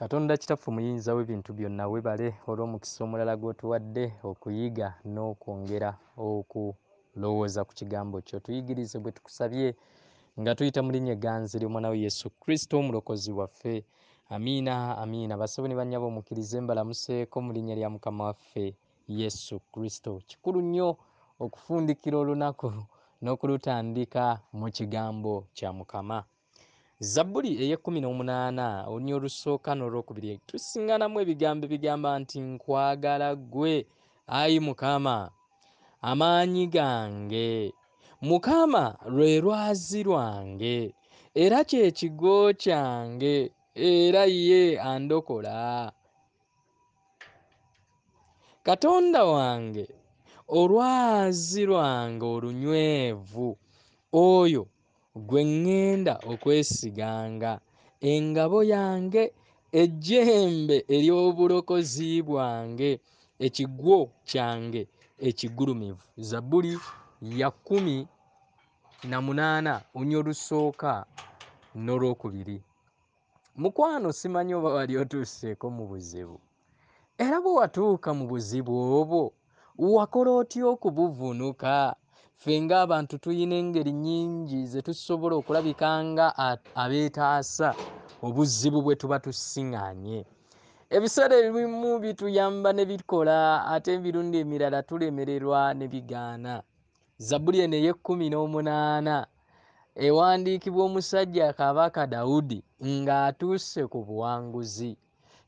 katonda kitaffe omuyinza w'ebintu byonna webale olw'omukisa omulala gwotuwadde okuyiga n'okwongera okulowooza ku kigambo kyo tuyigirize bwe tukusabye nga tuyita mu linnya eganzi ly'omwana we yesu kristo omulokozi waffe amiina amiina basabo ne bannyaba omukkirize mbalamuseeko mu linnya lya mukama waffe yesu kristo kikulu nnyo okufundikira olunaku n'okulutandika mu kigambo kya mukama zabbuli ey'ekkumi n'omunaana olunya olusooka n'olwokubiri tusiŋŋanamu ebigambo ebigamba nti nkwagala ggwe ayi mukama amaanyi gange mukama lwe lwazi lwange era kye kigo kyange era ye andokola katonda wange olwazi lwange olunywevu oyo gwe ŋŋenda okwesiganga engabo yange ejjembe ery'obulokozi bwange ekigwo kyange ekigulumivu zabbuli ya kumi na munaana onya olusooka n'olwokubiri mukwano simanyi oba wali otuuseeko mu buzibu era bwe watuuka mu buzibu obwo wakola otya okubuvunuka ffe ngaabantu tuyina engeri nyingi zetusobola okulabika nga abeetaasa obuzibu bwe tuba tusiŋŋaanye ebiseera ebimu bituyamba ne bikola ate ebirundi emirala tulemererwa ne bigaana zabbuli eno ey'ekkumi n'omunaana ewandiikibwa omusajja kabaka dawudi ng'atuuse ku buwanguzi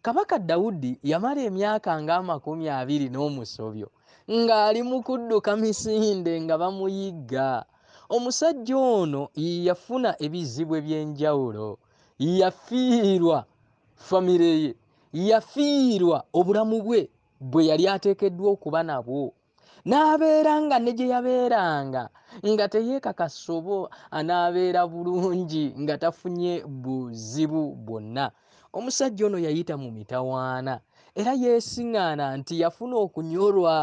kabaka dawudi yamala emyaka ng'amakumi abiri n'omusobyo ng'ali mu kudduka misinde nga bamuyiga omusajja ono yafuna ebizibu ebyenjawulo yafiirwa famire ye yafiirwa obulamu bwe bwe yali ateekeddwa okuba nabwo n'abeera nga ne gye yabeeranga nga teyeekakasobo anaabeera bulungi nga tafunye buzibu bwonna omusajja ono yayita mu mitawaana era yeesiŋŋaana nti yafuna okunyolwa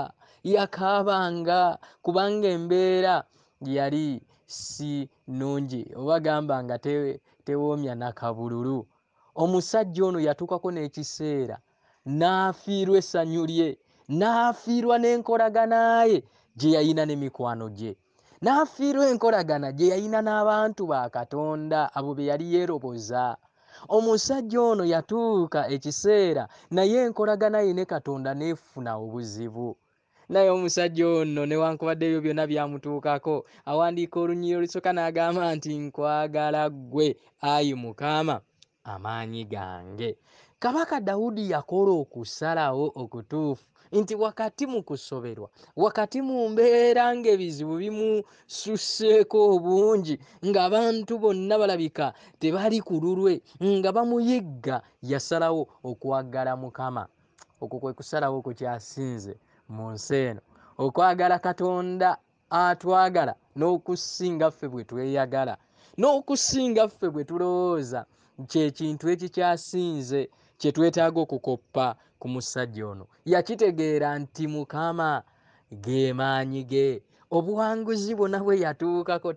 yakaabanga kubanga embeera yali si nnungi oba gamba nga te, tewoomya nakabululu omusajja ono yatuukako n'ekiseera n'afiirwa essanyu lye n'afiirwa n'enkolaganaye gye yayina n'emikwano gye n'afiirwa enkolagana gye yayina n'abantu ba katonda abo be yali yeeroboza omusajja ono yatuuka ekiseera naye enkolaganaye ne katonda n'efuna obuzibu naye omusajja ono newankubadde ebyo byonna byamutuukako awandiika olunyiri olusoka n'agamba nti nkwagala ggwe ayi mukama amaanyi gange kabaka dawudi yakola okusalawo okutuufu nti wakati mu kusoberwa wakati mu mbeera ng'ebizibu bimususseeko obungi ng'abantu bonna balabika tebali ku lulwe nga bamuyigga yasalawo okwagala mukama okwo kwe kusalawo kukyasinze mu nsi eno okwagala katonda atwagala n'okusinga ffe bwe tweyagala n'okusinga ffe bwe tulowooza kyekintu ekikyasinze kyetwetaaga okukoppa ku musajja ono yakitegeera nti mukama ge maanyi ge obuwanguzi bwonna bwe yatuukako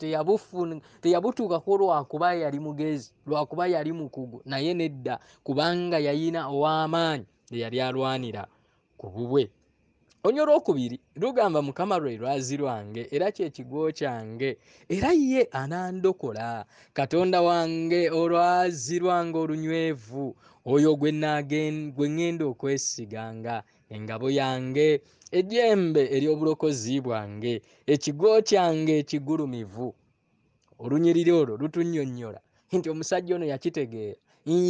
teyabutuukako lwakuba yali mugezi lwakuba yali mukugu naye nedda kubanga yayina ow'amaanyi eyali alwanira ku bubwe onyo olwokubiri lugamba mukama lwe lwazi lwange era kyekigwo kyange era ye anandokola katonda wange olwazi lwange olunywevu oyo gwe ŋŋenda okwesiganga engabo yange ejembe ery'obulokozi bwange ekigo kyange ekigulumivu olunyiriri olwo lutunnyonnyola nti omusajja ono yakitegeera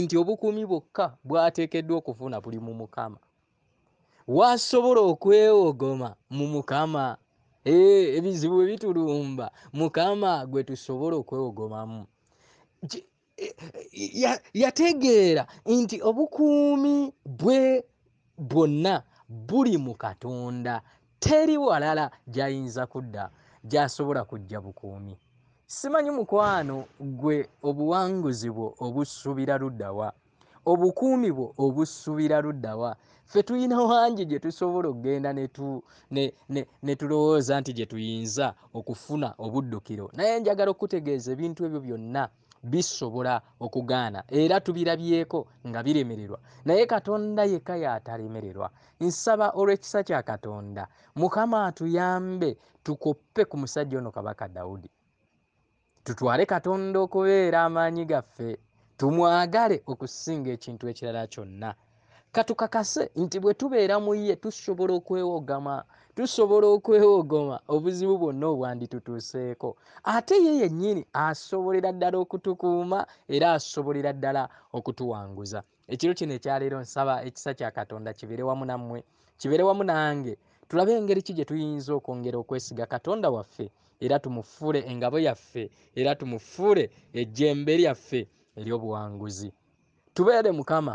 nti obukuumi bwokka bwateekeddwa okufuna buli mu mukama wasobola okwewogoma mu mukama eh, ebizibu ebitulumba mukama gwe tusobola okwewogomamu eh, yategeera nti obukuumi bwe bwonna buli mu katonda teri walala gy'ayinza kudda gy'asobola kujja bukuumi simanyi mukwano gwe obuwanguzi bwo obusuubira luddawa obukuumi bwo obusuubira luddawa ffe tulina wangi gye tusobola okgenda ne tulowooza nti gye tuyinza okufuna obuddukiro naye njagala okutegeeza ebintu ebyo byonna bisobola okugaana era tubirabyeko nga biremererwa naye katonda yeka yaataremererwa nsaba olw'ekisa kya katonda mukama atuyambe tukoppe ku musajja ono kabaka dawudi tutwale katonda okubeera amaanyi gaffe tumwagale okusinga ekintu ekirala kyonna katukakase nti bwe tubeera mu ye tusobola okwewogama tusobola okwewogoma obuzibu bwonna obwanditutuuseeko ate ye yennyini asobolera ddala okutukuuma era asobolera ddala okutuwanguza ekiro kino ekyaleero nsaba ekisa kya katonda kibeere wamu nammwe kibeere wamu nange tulabe engeri ki gye tuyinza okwongera okwesiga katonda waffe era tumufuule engabo yaffe era tumufuule ejjembe lyaffe eryobuwanguzi tubeere mukama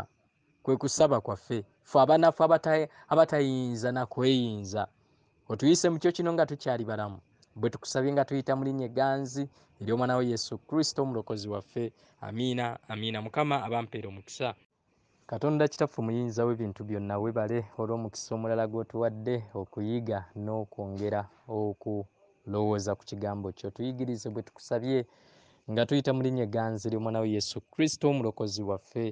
kwe kusaba kwaffe fe abanafu abatayinza nakweyinza otuyise mukyo kino nga tukyali balamu bwe tukusabye nga tuyita mulinnya eganzi ery'omwana we yesu kristo omulokozi waffe amiina amiina mukama abampeera omukisa katonda kitaffe omuyinza webintu byonna webale olw'omukisa omulala gwotuwadde okuyiga n'okwongera okulowooza ku kigambo kyo tuyigirize bwe tukusabye nga tuyita mulinye ganzi lyomwana we yesu kristo omulokozi waffe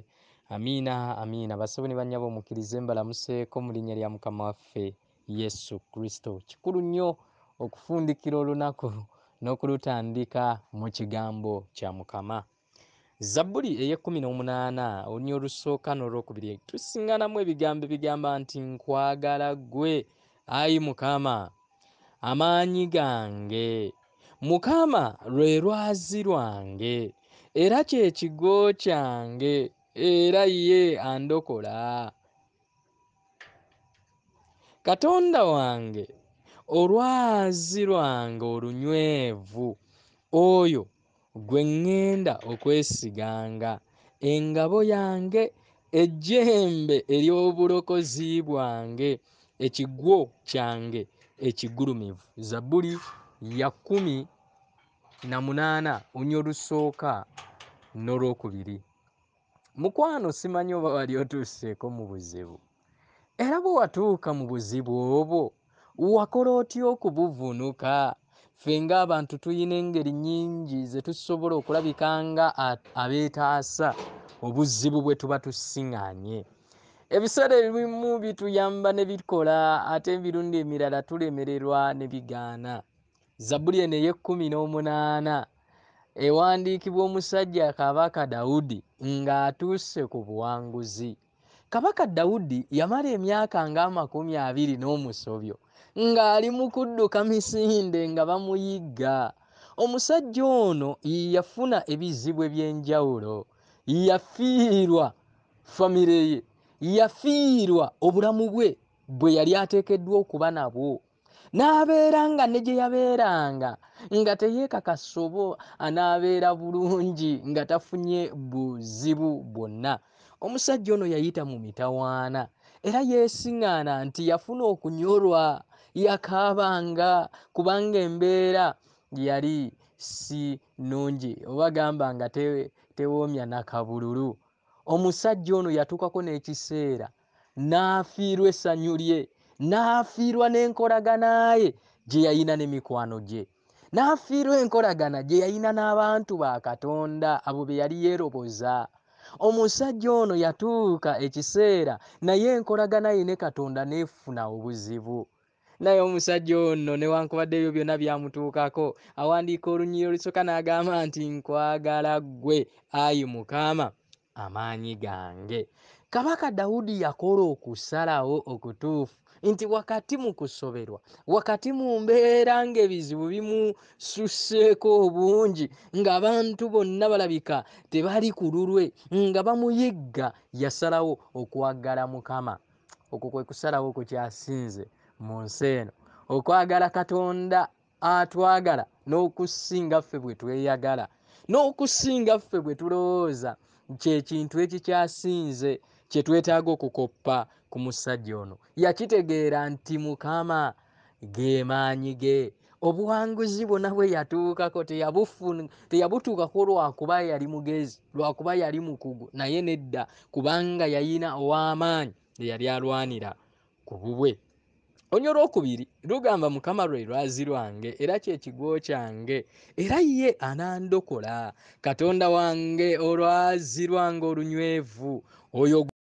amiina amiina basabuni banyabe omukkiriza embalamuseeko mu linnya lya mukama waffe yesu kristo kikulu nnyo okufundikira olunaku n'okulutandika mu kigambo kya mukama zabbuli ey'ekkumi n'omunaana olunya olusooka n'olwokubiri tusiŋŋanamu ebigambo ebigamba nti nkwagala ggwe ayi mukama amaanyi gange mukama lwe lwazi lwange era kyekigo kyange era ye andokola katonda wange olwazi lwange olunywevu oyo gwe ŋŋenda okwesiganga engabo yange ejjembe ery'obulokozi bwange ekigwo kyange ekigulumivu zabbuli ya kumi na munaana onyo olusooka n'olwokubiri mukwano simanyi oba wali otuuseeko mu buzibu era bwe watuuka mu buzibu obwo wakola otya okubuvunuka ffe ng'abantu tuyina engeri nnyingi ze tusobola okulabika nga abeetaasa obuzibu bwe tuba tusiŋŋaanye ebiseera ebimu bituyamba ne bikola ate emirundi emirala tulemererwa ne bigaana zabbuli eno ey'ekkumi n'omunaana ewandiikibwa omusajja kabaka dawudi ng'atuuse ku buwanguzi kabaka dawudi yamala emyaka ng'amakumi abiri n'omusobyo ng'ali mu kudduka misinde nga bamuyiga omusajja ono yafuna ebizibu eby'enjawulo yafiirwa famire ye yafiirwa obulamu bwe bwe yali ateekeddwa okuba nabwo n'abeeranga ne gye yabeeranga nga teyeekakasobo anaabeera ah, bulungi nga tafunye buzibu bwonna omusajja ono yayita mu mitawaana era yeesiŋŋaana nti yafuna okunyolwa yakaabanga kubanga embeera yali si nungi oba gamba nga tewoomya nakabululu omusajja ono yatuukako n'ekiseera n'afiirwa essanyu lye n'afiirwa n'enkolagana ye gye yayina n'emikwano gye n'afiirwa enkolagana gye yayina n'abantu ba katonda abo be yali yeeroboza omusajja ono yatuuka ekiseera naye enkolagana ye ne katonda neefuna obuzibu naye omusajja ono newankubadde ebyo byonna byamutuukako awandiika olunyiri olusoka n'agamba nti nkwagala ggwe ayi mukama amaanyi gange kabaka dawudi yakola okusalawo okutuufu nti wakati mukusoberwa wakati mumbeera ngaebizibu bimususeeko obungi ngaabantu bonna balabika tebali kululwe nga bamuyigga yasalawo okwagala mukama okwo kwekusalawo kukyasinze mu nsi eno okwagala katonda atwagala n'okusinga ffe bwe tweyagala n'okusinga ffe bwe tulowooza kyekintu ekikyasinze kye twetaaga okukoppa ku musajja ono yakitegeera nti mukama geemaanyi ge obuwanguzi bwonna bwe yatuukako teyabutuukako lwakuba yali mugezi lwakuba yali mukugu naye nedda kubanga yayina ow'amaanyi eyali alwanira ku bubwe onyo lwokubiri lugamba mukama lwe lwazi lwange era kyekigwo kyange era ye anandokola katonda wange olwazi lwange olunywevu oyo